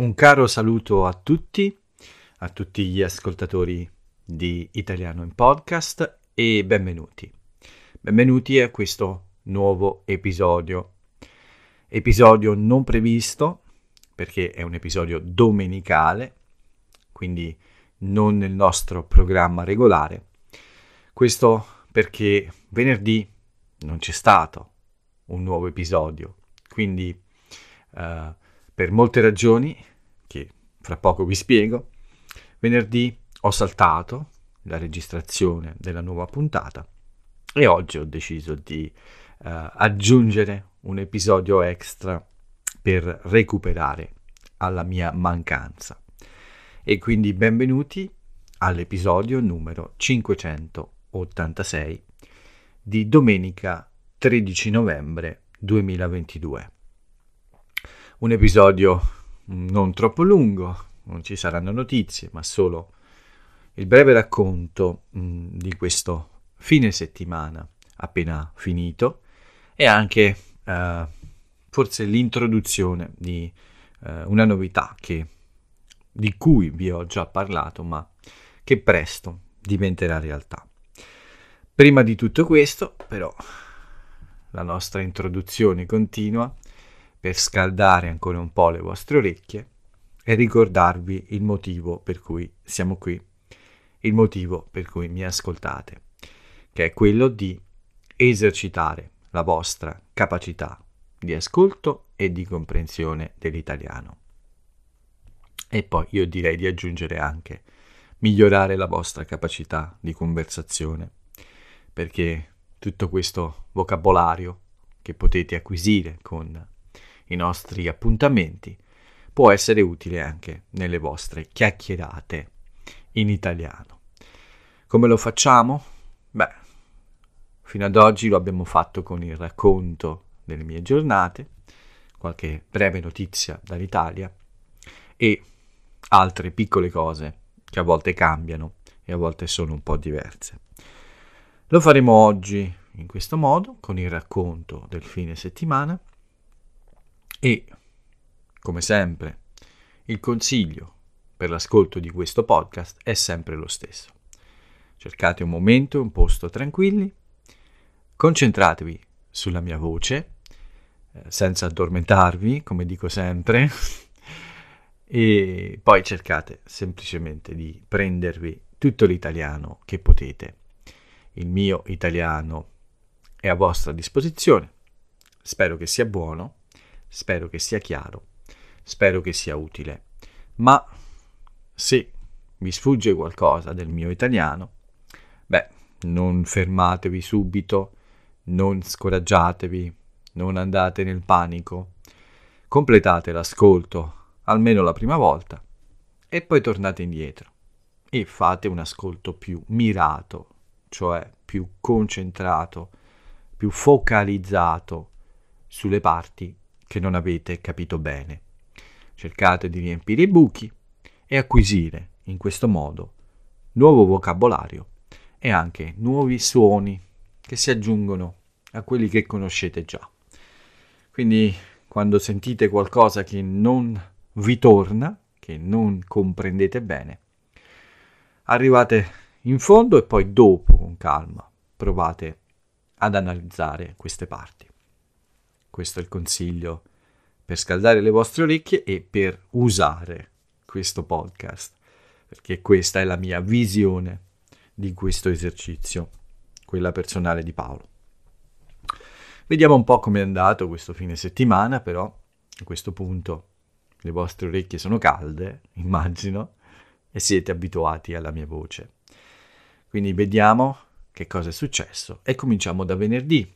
Un caro saluto a tutti, a tutti gli ascoltatori di Italiano in Podcast e benvenuti. Benvenuti a questo nuovo episodio. Episodio non previsto perché è un episodio domenicale, quindi non nel nostro programma regolare. Questo perché venerdì non c'è stato un nuovo episodio, quindi eh, per molte ragioni fra poco vi spiego. Venerdì ho saltato la registrazione della nuova puntata e oggi ho deciso di uh, aggiungere un episodio extra per recuperare alla mia mancanza. E quindi benvenuti all'episodio numero 586 di domenica 13 novembre 2022. Un episodio Mm, non troppo lungo, non ci saranno notizie, ma solo il breve racconto mh, mm, di questo fine settimana appena finito e anche eh, forse l'introduzione di eh, una novità che, di cui vi ho già parlato, ma che presto diventerà realtà. Prima di tutto questo, però, la nostra introduzione continua per scaldare ancora un po' le vostre orecchie e ricordarvi il motivo per cui siamo qui, il motivo per cui mi ascoltate, che è quello di esercitare la vostra capacità di ascolto e di comprensione dell'italiano. E poi io direi di aggiungere anche migliorare la vostra capacità di conversazione, perché tutto questo vocabolario che potete acquisire con i nostri appuntamenti, può essere utile anche nelle vostre chiacchierate in italiano. Come lo facciamo? Beh, fino ad oggi lo abbiamo fatto con il racconto delle mie giornate, qualche breve notizia dall'Italia e altre piccole cose che a volte cambiano e a volte sono un po' diverse. Lo faremo oggi in questo modo, con il racconto del fine settimana e, come sempre, il consiglio per l'ascolto di questo podcast è sempre lo stesso. Cercate un momento un posto tranquilli, concentratevi sulla mia voce, eh, senza addormentarvi, come dico sempre, e poi cercate semplicemente di prendervi tutto l'italiano che potete. Il mio italiano è a vostra disposizione, spero che sia buono Spero che sia chiaro, spero che sia utile. Ma se vi sfugge qualcosa del mio italiano, beh, non fermatevi subito, non scoraggiatevi, non andate nel panico. Completate l'ascolto almeno la prima volta e poi tornate indietro e fate un ascolto più mirato, cioè più concentrato, più focalizzato sulle parti che non avete capito bene. Cercate di riempire i buchi e acquisire in questo modo nuovo vocabolario e anche nuovi suoni che si aggiungono a quelli che conoscete già. Quindi quando sentite qualcosa che non vi torna, che non comprendete bene, arrivate in fondo e poi dopo, con calma, provate ad analizzare queste parti questo è il consiglio per scaldare le vostre orecchie e per usare questo podcast, perché questa è la mia visione di questo esercizio, quella personale di Paolo. Vediamo un po' come è andato questo fine settimana, però a questo punto le vostre orecchie sono calde, immagino, e siete abituati alla mia voce. Quindi vediamo che cosa è successo e cominciamo da venerdì,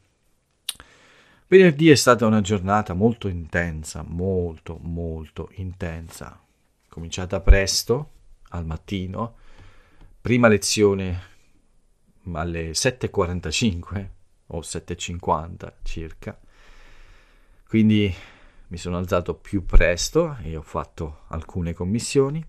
Venerdì è stata una giornata molto intensa, molto, molto intensa. Cominciata presto, al mattino, prima lezione alle 7.45 o 7.50 circa. Quindi mi sono alzato più presto e ho fatto alcune commissioni.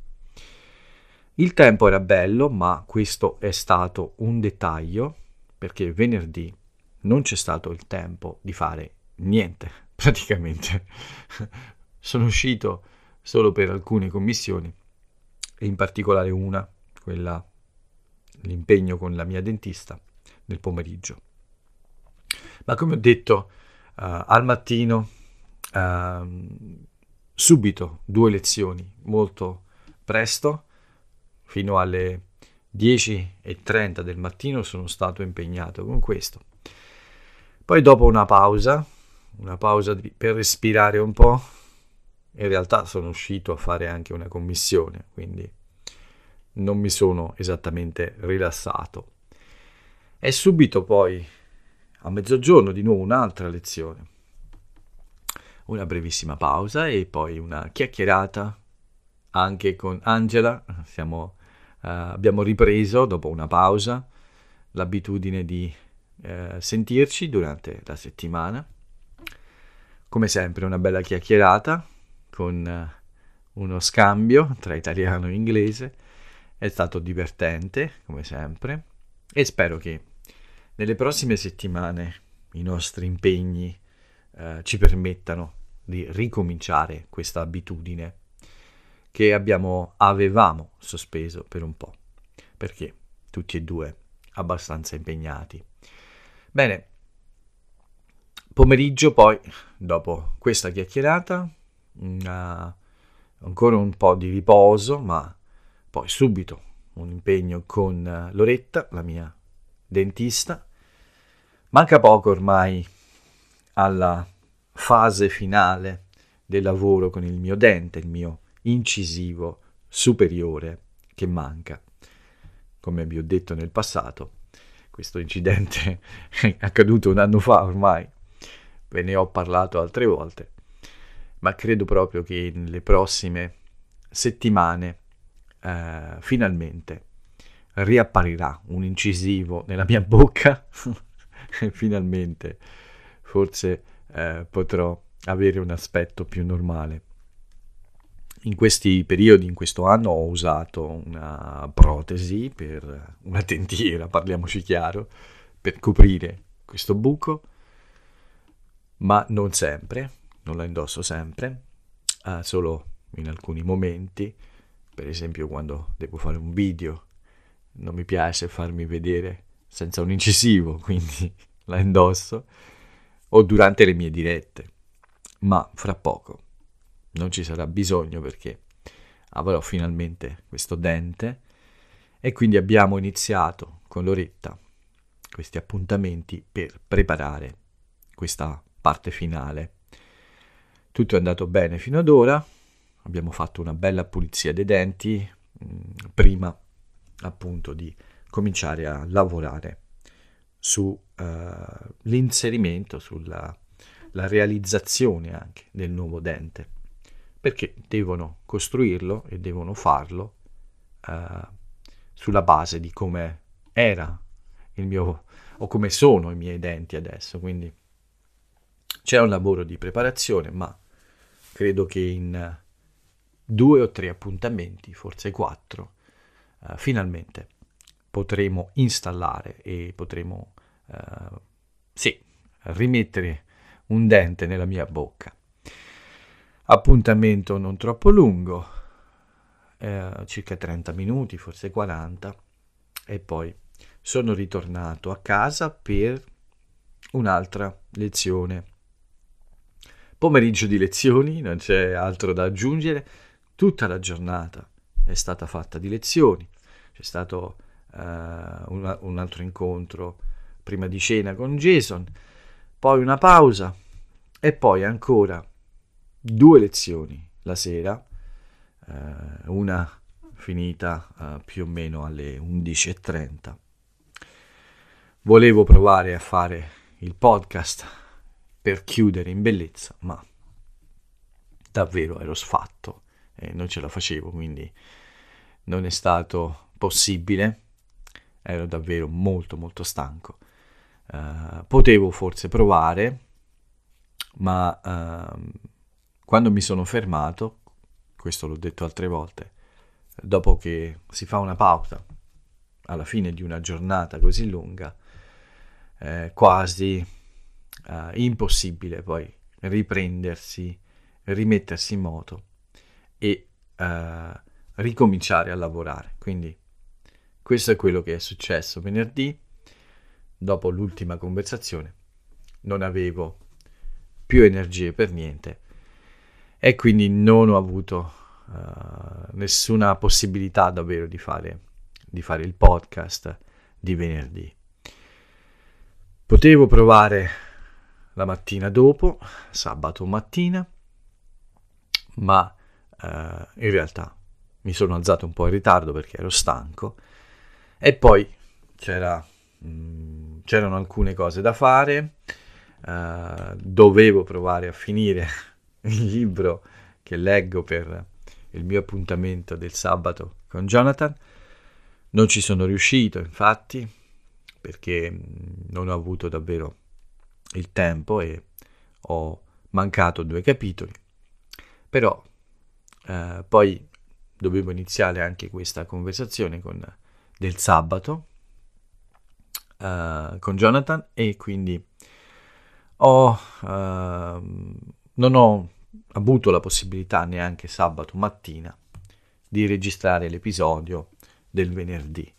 Il tempo era bello, ma questo è stato un dettaglio perché venerdì non c'è stato il tempo di fare niente, praticamente. Sono uscito solo per alcune commissioni, e in particolare una, quella l'impegno con la mia dentista nel pomeriggio. Ma come ho detto, uh, al mattino uh, subito due lezioni molto presto, fino alle 10.30 del mattino sono stato impegnato con questo. Poi dopo una pausa, una pausa di, per respirare un po', in realtà sono uscito a fare anche una commissione, quindi non mi sono esattamente rilassato. E subito poi, a mezzogiorno, di nuovo un'altra lezione. Una brevissima pausa e poi una chiacchierata anche con Angela. Siamo, uh, abbiamo ripreso, dopo una pausa, l'abitudine di eh, sentirci durante la settimana. Come sempre una bella chiacchierata con eh, uno scambio tra italiano e inglese. È stato divertente, come sempre, e spero che nelle prossime settimane i nostri impegni eh, ci permettano di ricominciare questa abitudine che abbiamo, avevamo sospeso per un po', perché tutti e due abbastanza impegnati. Bene, pomeriggio poi, dopo questa chiacchierata, una, ancora un po' di riposo, ma poi subito un impegno con eh, Loretta, la mia dentista. Manca poco ormai alla fase finale del lavoro con il mio dente, il mio incisivo superiore che manca, come vi ho detto nel passato questo incidente è accaduto un anno fa ormai, ve ne ho parlato altre volte, ma credo proprio che nelle prossime settimane eh, finalmente riapparirà un incisivo nella mia bocca e finalmente forse eh, potrò avere un aspetto più normale in questi periodi, in questo anno, ho usato una protesi per una tentiera, parliamoci chiaro, per coprire questo buco, ma non sempre, non la indosso sempre, ah, solo in alcuni momenti, per esempio quando devo fare un video, non mi piace farmi vedere senza un incisivo, quindi la indosso, o durante le mie dirette, ma fra poco non ci sarà bisogno perché avrò finalmente questo dente e quindi abbiamo iniziato con Loretta questi appuntamenti per preparare questa parte finale. Tutto è andato bene fino ad ora, abbiamo fatto una bella pulizia dei denti mh, mm, prima appunto di cominciare a lavorare sull'inserimento, eh, uh, sulla realizzazione anche del nuovo dente perché devono costruirlo e devono farlo eh, sulla base di come era il mio o come sono i miei denti adesso, quindi c'è un lavoro di preparazione, ma credo che in eh, due o tre appuntamenti, forse quattro, eh, finalmente potremo installare e potremo eh, sì, rimettere un dente nella mia bocca. Appuntamento non troppo lungo, eh, circa 30 minuti, forse 40, e poi sono ritornato a casa per un'altra lezione. Pomeriggio di lezioni, non c'è altro da aggiungere, tutta la giornata è stata fatta di lezioni, c'è stato eh, un, un altro incontro prima di cena con Jason, poi una pausa e poi ancora due lezioni la sera, eh, una finita eh, più o meno alle 11.30. Volevo provare a fare il podcast per chiudere in bellezza, ma davvero ero sfatto e non ce la facevo, quindi non è stato possibile. Ero davvero molto molto stanco. Eh, potevo forse provare, ma ehm, quando mi sono fermato, questo l'ho detto altre volte, dopo che si fa una pausa alla fine di una giornata così lunga, eh, quasi eh, impossibile poi riprendersi, rimettersi in moto e eh, ricominciare a lavorare. Quindi questo è quello che è successo venerdì, dopo l'ultima conversazione, non avevo più energie per niente e quindi non ho avuto uh, nessuna possibilità davvero di fare, di fare il podcast di venerdì. Potevo provare la mattina dopo, sabato mattina, ma uh, in realtà mi sono alzato un po' in ritardo perché ero stanco e poi c'era, mh, mm, c'erano alcune cose da fare, uh, dovevo provare a finire il libro che leggo per il mio appuntamento del sabato con Jonathan. Non ci sono riuscito, infatti, perché mm, non ho avuto davvero il tempo e ho mancato due capitoli. Però eh, poi dovevo iniziare anche questa conversazione con, del sabato eh, con Jonathan e quindi ho, eh, non ho avuto la possibilità neanche sabato mattina di registrare l'episodio del venerdì.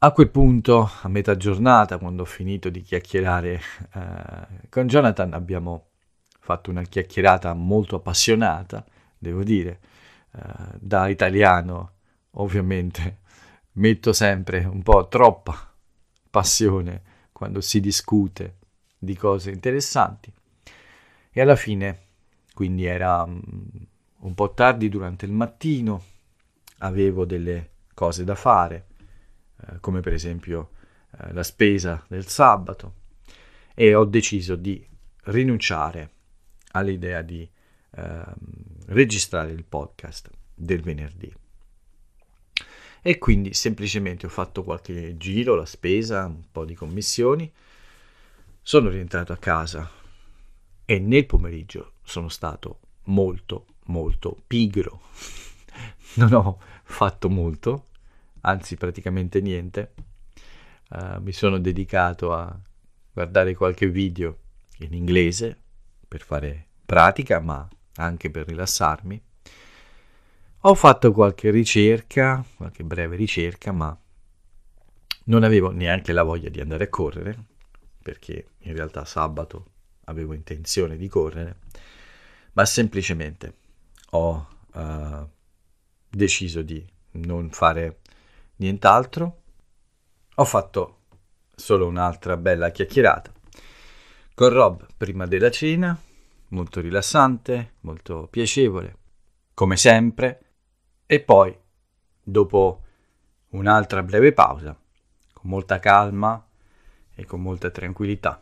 A quel punto, a metà giornata, quando ho finito di chiacchierare eh, con Jonathan, abbiamo fatto una chiacchierata molto appassionata, devo dire, eh, da italiano ovviamente metto sempre un po' troppa passione quando si discute di cose interessanti. E alla fine, quindi era mm, un po' tardi durante il mattino, avevo delle cose da fare, eh, come per esempio eh, la spesa del sabato, e ho deciso di rinunciare all'idea di eh, registrare il podcast del venerdì. E quindi semplicemente ho fatto qualche giro, la spesa, un po' di commissioni, sono rientrato a casa, e nel pomeriggio sono stato molto molto pigro. non ho fatto molto, anzi praticamente niente. Uh, mi sono dedicato a guardare qualche video in inglese per fare pratica, ma anche per rilassarmi. Ho fatto qualche ricerca, qualche breve ricerca, ma non avevo neanche la voglia di andare a correre, perché in realtà sabato avevo intenzione di correre, ma semplicemente ho uh, deciso di non fare nient'altro. Ho fatto solo un'altra bella chiacchierata con Rob prima della cena, molto rilassante, molto piacevole, come sempre, e poi, dopo un'altra breve pausa, con molta calma e con molta tranquillità,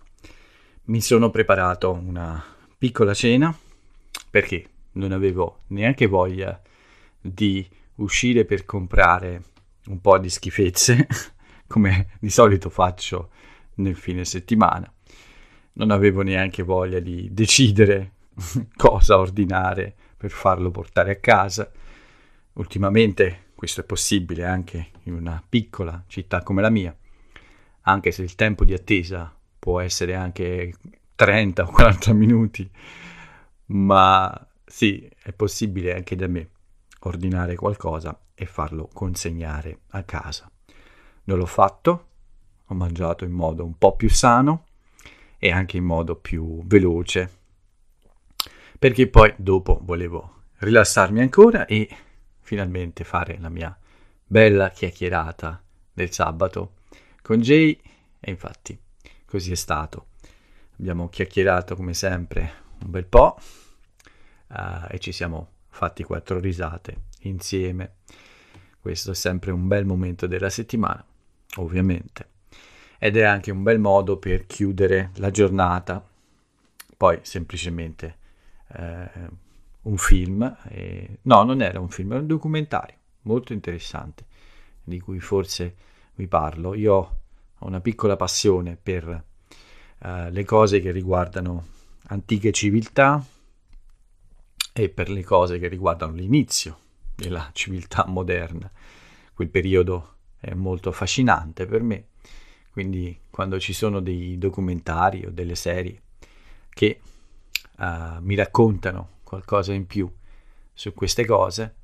mi sono preparato una piccola cena perché non avevo neanche voglia di uscire per comprare un po' di schifezze come di solito faccio nel fine settimana. Non avevo neanche voglia di decidere cosa ordinare per farlo portare a casa. Ultimamente questo è possibile anche in una piccola città come la mia, anche se il tempo di attesa può essere anche 30 o 40 minuti, ma sì, è possibile anche da me ordinare qualcosa e farlo consegnare a casa. Non l'ho fatto, ho mangiato in modo un po' più sano e anche in modo più veloce, perché poi dopo volevo rilassarmi ancora e finalmente fare la mia bella chiacchierata del sabato con Jay e infatti così è stato. Abbiamo chiacchierato come sempre un bel po' uh, e ci siamo fatti quattro risate insieme. Questo è sempre un bel momento della settimana, ovviamente. Ed è anche un bel modo per chiudere la giornata. Poi semplicemente eh, un film, e... no, non era un film, era un documentario molto interessante di cui forse vi parlo. Io ho una piccola passione per eh, le cose che riguardano antiche civiltà e per le cose che riguardano l'inizio della civiltà moderna. Quel periodo è molto affascinante per me, quindi quando ci sono dei documentari o delle serie che uh, mi raccontano qualcosa in più su queste cose,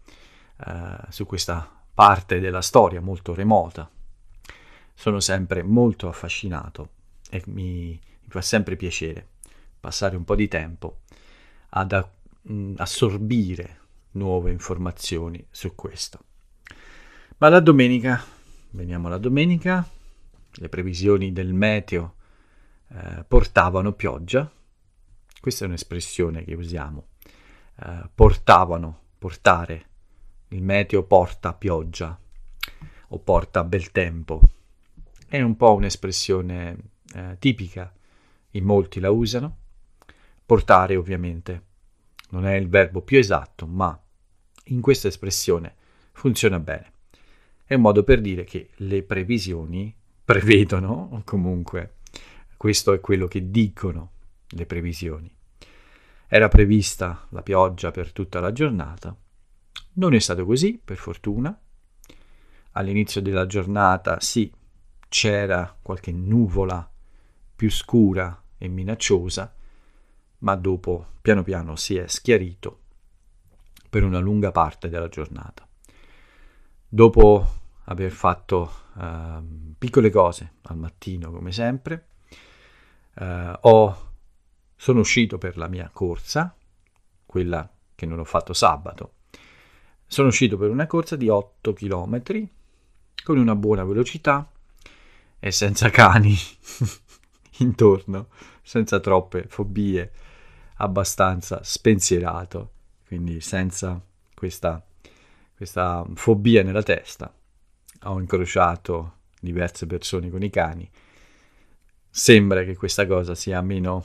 uh, su questa parte della storia molto remota sono sempre molto affascinato e mi, mi fa sempre piacere passare un po' di tempo ad a, mh, mm, assorbire nuove informazioni su questo. Ma la domenica, veniamo alla domenica, le previsioni del meteo eh, portavano pioggia, questa è un'espressione che usiamo, eh, portavano, portare, il meteo porta pioggia o porta bel tempo, è un po' un'espressione eh, tipica, in molti la usano. Portare ovviamente non è il verbo più esatto, ma in questa espressione funziona bene. È un modo per dire che le previsioni prevedono, o comunque questo è quello che dicono le previsioni. Era prevista la pioggia per tutta la giornata, non è stato così, per fortuna. All'inizio della giornata sì, c'era qualche nuvola più scura e minacciosa, ma dopo piano piano si è schiarito per una lunga parte della giornata. Dopo aver fatto eh, piccole cose al mattino, come sempre, eh, ho, sono uscito per la mia corsa, quella che non ho fatto sabato. Sono uscito per una corsa di 8 km con una buona velocità e senza cani intorno, senza troppe fobie, abbastanza spensierato, quindi senza questa, questa fobia nella testa. Ho incrociato diverse persone con i cani. Sembra che questa cosa sia meno,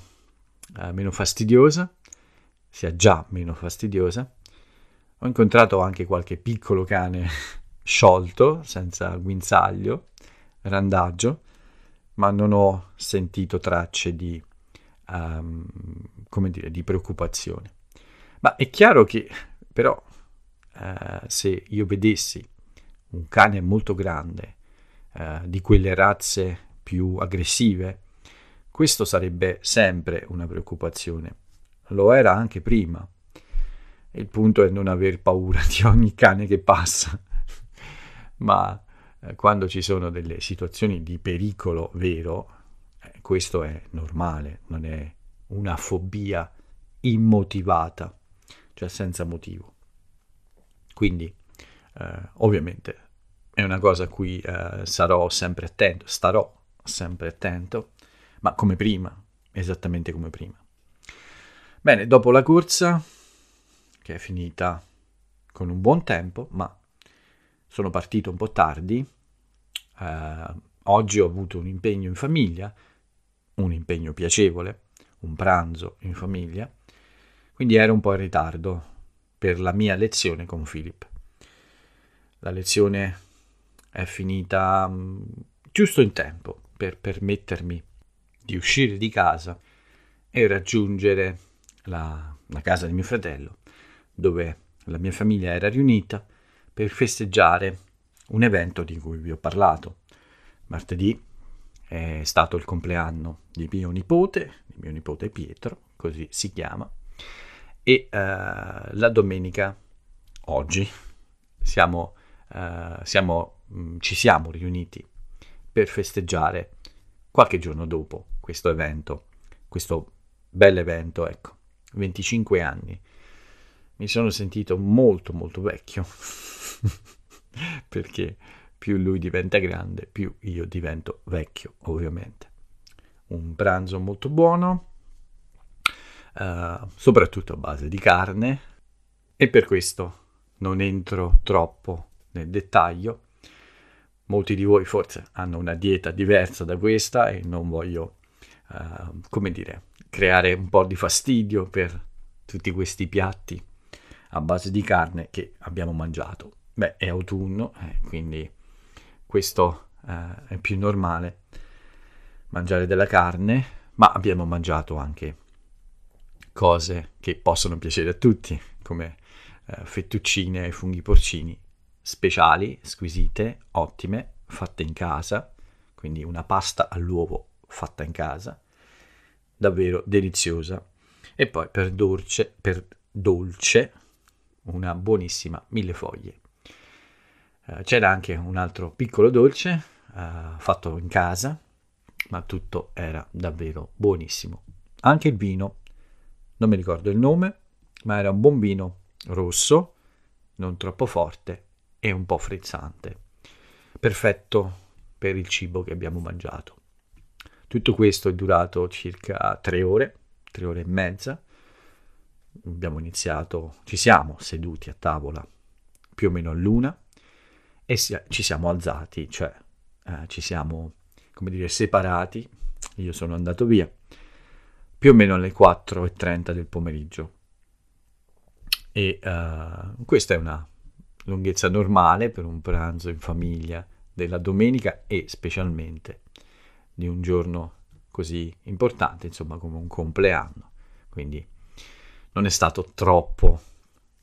eh, meno fastidiosa, sia già meno fastidiosa. Ho incontrato anche qualche piccolo cane sciolto, senza guinzaglio, randaggio, ma non ho sentito tracce di, um, come dire, di preoccupazione. Ma è chiaro che però uh, se io vedessi un cane molto grande, uh, di quelle razze più aggressive, questo sarebbe sempre una preoccupazione. Lo era anche prima. Il punto è non aver paura di ogni cane che passa, ma eh, quando ci sono delle situazioni di pericolo vero, eh, questo è normale, non è una fobia immotivata, cioè senza motivo. Quindi, eh, ovviamente, è una cosa a cui eh, sarò sempre attento, starò sempre attento, ma come prima, esattamente come prima. Bene, dopo la corsa, che è finita con un buon tempo, ma sono partito un po' tardi, eh, oggi ho avuto un impegno in famiglia, un impegno piacevole, un pranzo in famiglia, quindi ero un po' in ritardo per la mia lezione con Philip. La lezione è finita mm, giusto in tempo per permettermi di uscire di casa e raggiungere la, la casa di mio fratello, dove la mia famiglia era riunita per festeggiare un evento di cui vi ho parlato. Martedì è stato il compleanno di mio nipote, di mio nipote Pietro, così si chiama, e uh, la domenica, oggi, siamo, uh, siamo, mh, mm, ci siamo riuniti per festeggiare qualche giorno dopo questo evento, questo bel evento, ecco, 25 anni mi sono sentito molto molto vecchio perché più lui diventa grande più io divento vecchio ovviamente un pranzo molto buono uh, soprattutto a base di carne e per questo non entro troppo nel dettaglio molti di voi forse hanno una dieta diversa da questa e non voglio uh, come dire creare un po' di fastidio per tutti questi piatti a base di carne che abbiamo mangiato. Beh, è autunno, eh, quindi questo eh, è più normale mangiare della carne, ma abbiamo mangiato anche cose che possono piacere a tutti, come eh, fettuccine e funghi porcini speciali, squisite, ottime, fatte in casa, quindi una pasta all'uovo fatta in casa, davvero deliziosa. E poi per dolce, per dolce una buonissima mille foglie. Eh, c'era anche un altro piccolo dolce eh, fatto in casa, ma tutto era davvero buonissimo. Anche il vino, non mi ricordo il nome, ma era un buon vino rosso, non troppo forte e un po' frizzante. Perfetto per il cibo che abbiamo mangiato. Tutto questo è durato circa tre ore, tre ore e mezza, abbiamo iniziato, ci siamo seduti a tavola più o meno all'una e si, ci siamo alzati, cioè eh, ci siamo, come dire, separati, io sono andato via, più o meno alle 4.30 del pomeriggio. E eh, questa è una lunghezza normale per un pranzo in famiglia della domenica e specialmente di un giorno così importante, insomma, come un compleanno. Quindi non è stato troppo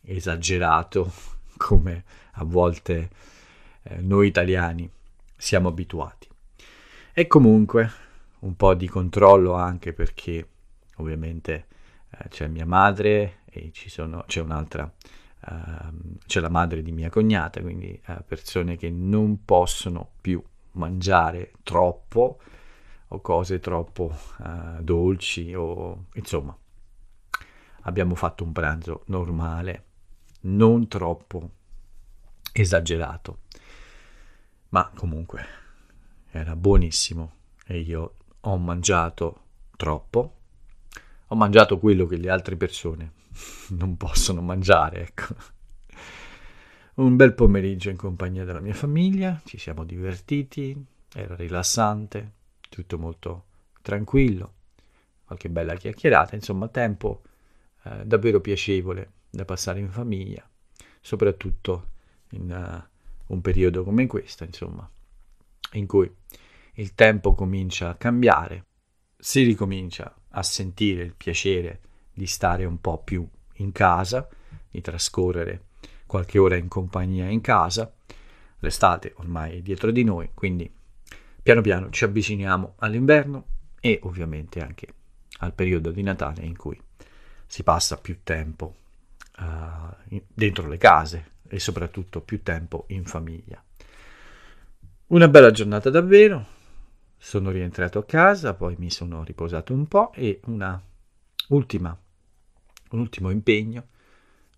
esagerato come a volte eh, noi italiani siamo abituati. E comunque un po' di controllo anche perché ovviamente eh, c'è mia madre e ci sono, c'è un'altra, eh, c'è la madre di mia cognata, quindi eh, persone che non possono più mangiare troppo o cose troppo eh, dolci o insomma abbiamo fatto un pranzo normale, non troppo esagerato, ma comunque era buonissimo e io ho mangiato troppo, ho mangiato quello che le altre persone non possono mangiare, ecco. Un bel pomeriggio in compagnia della mia famiglia, ci siamo divertiti, era rilassante, tutto molto tranquillo, qualche bella chiacchierata, insomma tempo eh, davvero piacevole da passare in famiglia, soprattutto in uh, un periodo come questo, insomma, in cui il tempo comincia a cambiare, si ricomincia a sentire il piacere di stare un po' più in casa, di trascorrere qualche ora in compagnia in casa. L'estate ormai è dietro di noi, quindi piano piano ci avviciniamo all'inverno e ovviamente anche al periodo di Natale in cui si passa più tempo uh, dentro le case e soprattutto più tempo in famiglia. Una bella giornata davvero, sono rientrato a casa, poi mi sono riposato un po' e una ultima, un ultimo impegno,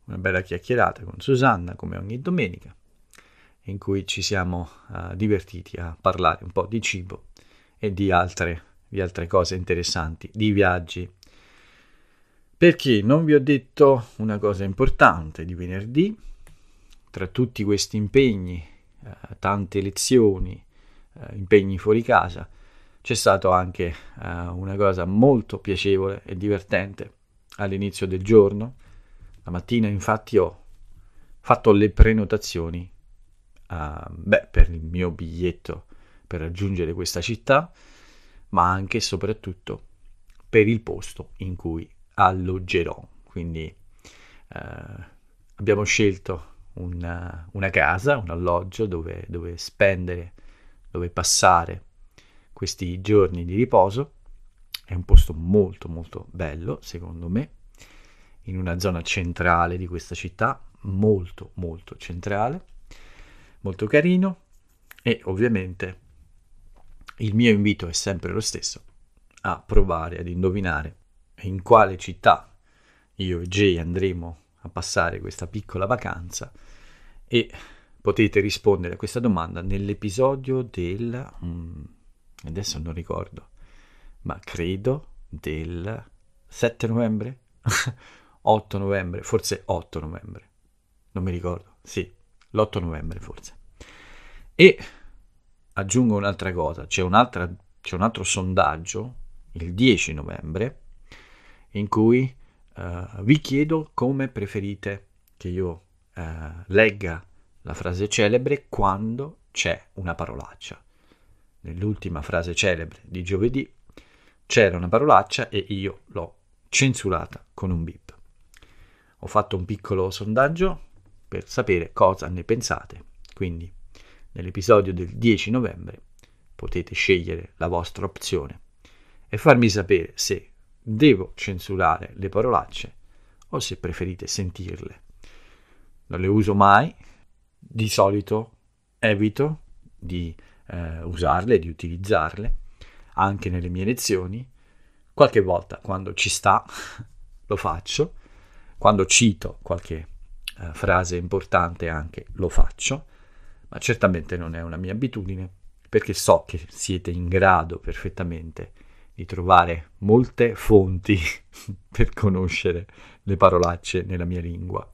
una bella chiacchierata con Susanna come ogni domenica, in cui ci siamo uh, divertiti a parlare un po' di cibo e di altre, di altre cose interessanti, di viaggi perché non vi ho detto una cosa importante di venerdì, tra tutti questi impegni, eh, tante lezioni, eh, impegni fuori casa, c'è stata anche eh, una cosa molto piacevole e divertente all'inizio del giorno. La mattina infatti ho fatto le prenotazioni ehm, beh, per il mio biglietto per raggiungere questa città, ma anche e soprattutto per il posto in cui alloggerò. Quindi eh, abbiamo scelto una, una, casa, un alloggio dove, dove spendere, dove passare questi giorni di riposo. È un posto molto molto bello, secondo me, in una zona centrale di questa città, molto molto centrale, molto carino e ovviamente il mio invito è sempre lo stesso, a provare ad indovinare in quale città io e Jay andremo a passare questa piccola vacanza e potete rispondere a questa domanda nell'episodio del... Mm, adesso non ricordo, ma credo del 7 novembre, 8 novembre, forse 8 novembre, non mi ricordo, sì, l'8 novembre forse. E aggiungo un'altra cosa, c'è, un'altra, c'è un altro sondaggio il 10 novembre in cui uh, vi chiedo come preferite che io uh, legga la frase celebre quando c'è una parolaccia. Nell'ultima frase celebre di giovedì c'era una parolaccia e io l'ho censurata con un bip. Ho fatto un piccolo sondaggio per sapere cosa ne pensate, quindi nell'episodio del 10 novembre potete scegliere la vostra opzione e farmi sapere se devo censurare le parolacce o se preferite sentirle. Non le uso mai, di solito evito di eh, usarle, di utilizzarle, anche nelle mie lezioni. Qualche volta quando ci sta lo faccio, quando cito qualche eh, frase importante anche lo faccio, ma certamente non è una mia abitudine perché so che siete in grado perfettamente di di trovare molte fonti per conoscere le parolacce nella mia lingua.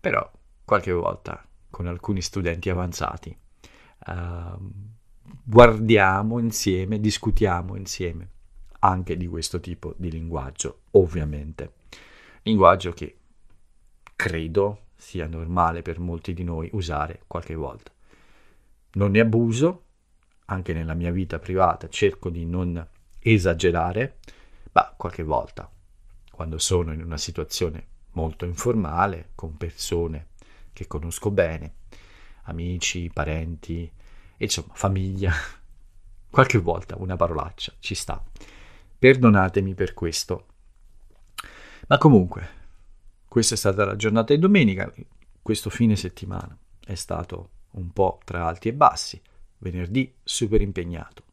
Però qualche volta con alcuni studenti avanzati uh, guardiamo insieme, discutiamo insieme anche di questo tipo di linguaggio, ovviamente. Linguaggio che credo sia normale per molti di noi usare qualche volta. Non ne abuso, anche nella mia vita privata cerco di non esagerare, ma qualche volta, quando sono in una situazione molto informale, con persone che conosco bene, amici, parenti, insomma, famiglia, qualche volta una parolaccia ci sta. Perdonatemi per questo. Ma comunque, questa è stata la giornata di domenica, questo fine settimana è stato un po' tra alti e bassi, venerdì super impegnato,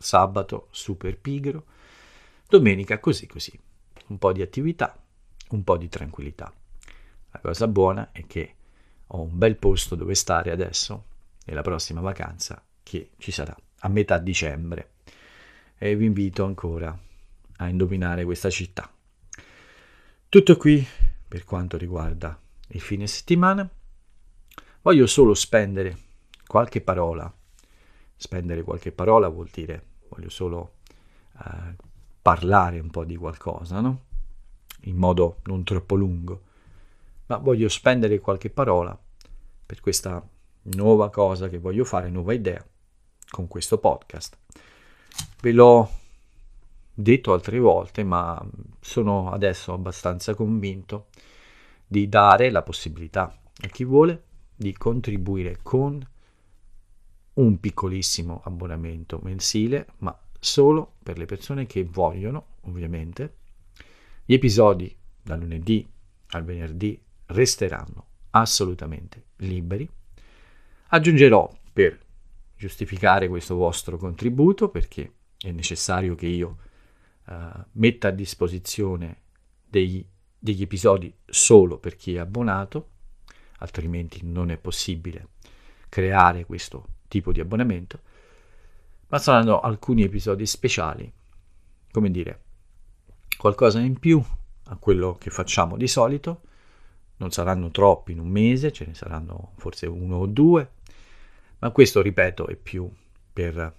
sabato super pigro, domenica così così, un po' di attività, un po' di tranquillità. La cosa buona è che ho un bel posto dove stare adesso, nella prossima vacanza che ci sarà a metà dicembre. E vi invito ancora a indovinare questa città. Tutto qui per quanto riguarda il fine settimana. Voglio solo spendere qualche parola spendere qualche parola vuol dire voglio solo eh, parlare un po' di qualcosa, no? In modo non troppo lungo, ma voglio spendere qualche parola per questa nuova cosa che voglio fare, nuova idea con questo podcast. Ve l'ho detto altre volte, ma sono adesso abbastanza convinto di dare la possibilità a chi vuole di contribuire con un piccolissimo abbonamento mensile, ma solo per le persone che vogliono, ovviamente. Gli episodi dal lunedì al venerdì resteranno assolutamente liberi. Aggiungerò per giustificare questo vostro contributo perché è necessario che io eh, metta a disposizione degli, degli episodi solo per chi è abbonato, altrimenti non è possibile creare questo tipo di abbonamento, ma saranno alcuni episodi speciali, come dire, qualcosa in più a quello che facciamo di solito, non saranno troppi in un mese, ce ne saranno forse uno o due, ma questo, ripeto, è più per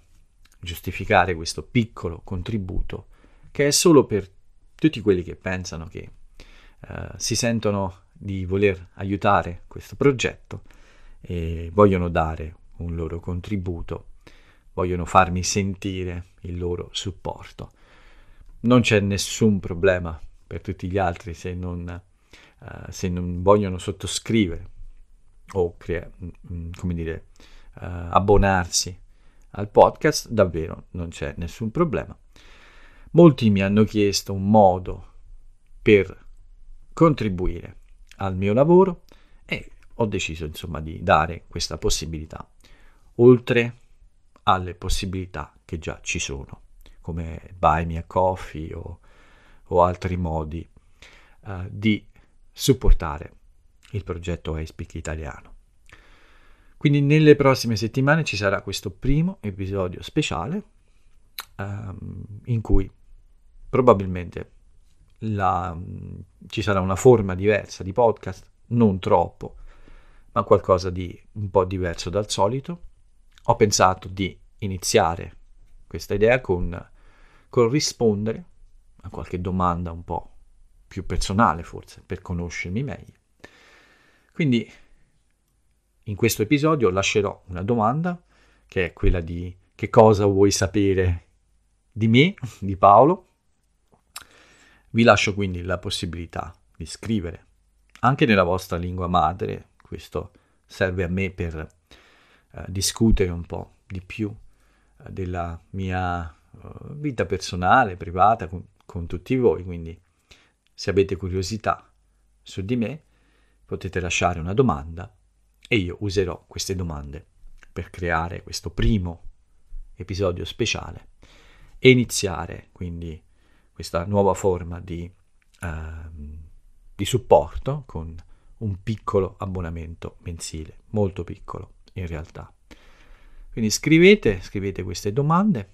giustificare questo piccolo contributo che è solo per tutti quelli che pensano che eh, si sentono di voler aiutare questo progetto e vogliono dare un loro contributo, vogliono farmi sentire il loro supporto. Non c'è nessun problema per tutti gli altri se non, uh, se non vogliono sottoscrivere o crea- mm, come dire, uh, abbonarsi al podcast, davvero non c'è nessun problema. Molti mi hanno chiesto un modo per contribuire al mio lavoro ho deciso insomma di dare questa possibilità, oltre alle possibilità che già ci sono, come Buy Me a Coffee o, o altri modi eh, di supportare il progetto iSpeak italiano. Quindi nelle prossime settimane ci sarà questo primo episodio speciale ehm, in cui probabilmente la, ci sarà una forma diversa di podcast, non troppo, ma qualcosa di un po' diverso dal solito. Ho pensato di iniziare questa idea con, con rispondere a qualche domanda un po' più personale forse, per conoscermi meglio. Quindi in questo episodio lascerò una domanda che è quella di che cosa vuoi sapere di me, di Paolo. Vi lascio quindi la possibilità di scrivere anche nella vostra lingua madre, questo serve a me per uh, discutere un po' di più uh, della mia uh, vita personale, privata, con, con tutti voi, quindi se avete curiosità su di me potete lasciare una domanda e io userò queste domande per creare questo primo episodio speciale e iniziare quindi questa nuova forma di, uh, di supporto con un piccolo abbonamento mensile, molto piccolo in realtà. Quindi scrivete, scrivete queste domande,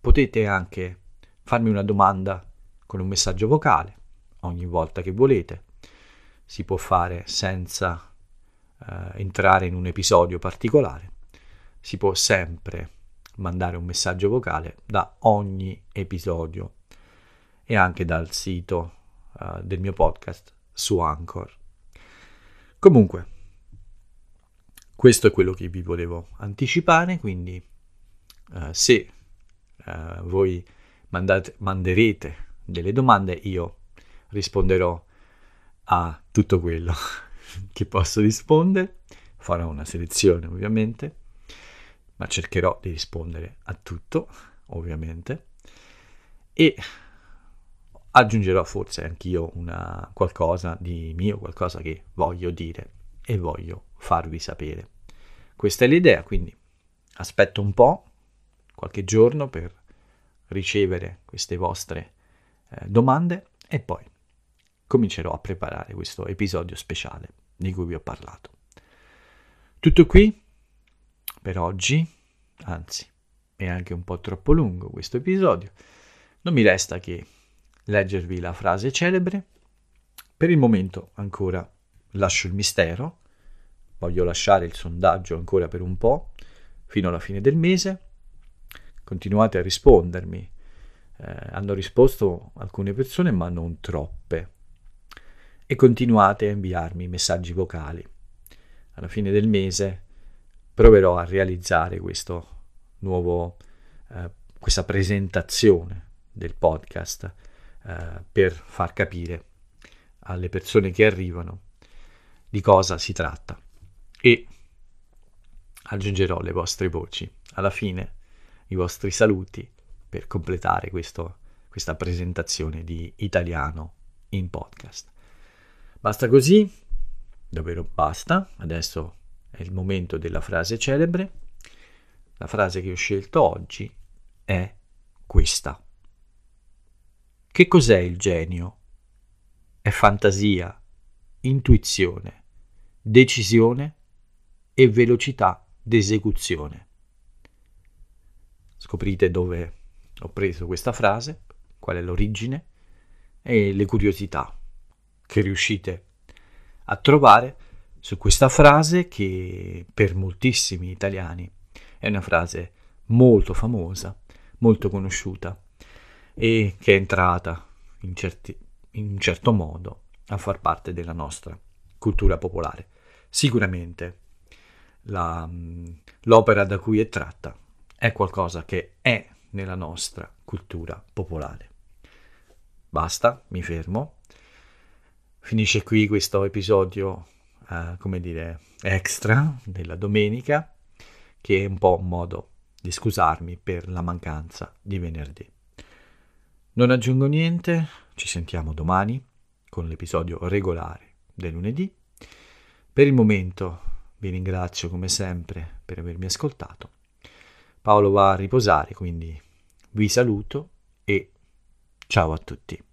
potete anche farmi una domanda con un messaggio vocale ogni volta che volete, si può fare senza eh, entrare in un episodio particolare, si può sempre mandare un messaggio vocale da ogni episodio e anche dal sito eh, del mio podcast su Anchor. Comunque, questo è quello che vi volevo anticipare, quindi uh, se uh, voi mandate, manderete delle domande io risponderò a tutto quello che posso rispondere, farò una selezione ovviamente, ma cercherò di rispondere a tutto ovviamente e aggiungerò forse anch'io una qualcosa di mio, qualcosa che voglio dire e voglio farvi sapere. Questa è l'idea, quindi aspetto un po', qualche giorno per ricevere queste vostre eh, domande e poi comincerò a preparare questo episodio speciale di cui vi ho parlato. Tutto qui per oggi, anzi è anche un po' troppo lungo questo episodio, non mi resta che leggervi la frase celebre. Per il momento ancora lascio il mistero, voglio lasciare il sondaggio ancora per un po', fino alla fine del mese. Continuate a rispondermi. Eh, hanno risposto alcune persone, ma non troppe. E continuate a inviarmi messaggi vocali. Alla fine del mese proverò a realizzare questo nuovo, eh, questa presentazione del podcast eh, per far capire alle persone che arrivano di cosa si tratta. E aggiungerò le vostre voci alla fine, i vostri saluti per completare questo, questa presentazione di italiano in podcast. Basta così, davvero basta. Adesso è il momento della frase celebre. La frase che ho scelto oggi è questa. Che cos'è il genio? È fantasia, intuizione, decisione e velocità d'esecuzione. Scoprite dove ho preso questa frase, qual è l'origine e le curiosità che riuscite a trovare su questa frase che per moltissimi italiani è una frase molto famosa, molto conosciuta e che è entrata in, certi, in un certo modo a far parte della nostra cultura popolare. Sicuramente la, l'opera da cui è tratta è qualcosa che è nella nostra cultura popolare. Basta, mi fermo. Finisce qui questo episodio, eh, come dire, extra della domenica, che è un po' un modo di scusarmi per la mancanza di venerdì. Non aggiungo niente, ci sentiamo domani con l'episodio regolare del lunedì. Per il momento vi ringrazio come sempre per avermi ascoltato. Paolo va a riposare, quindi vi saluto e ciao a tutti.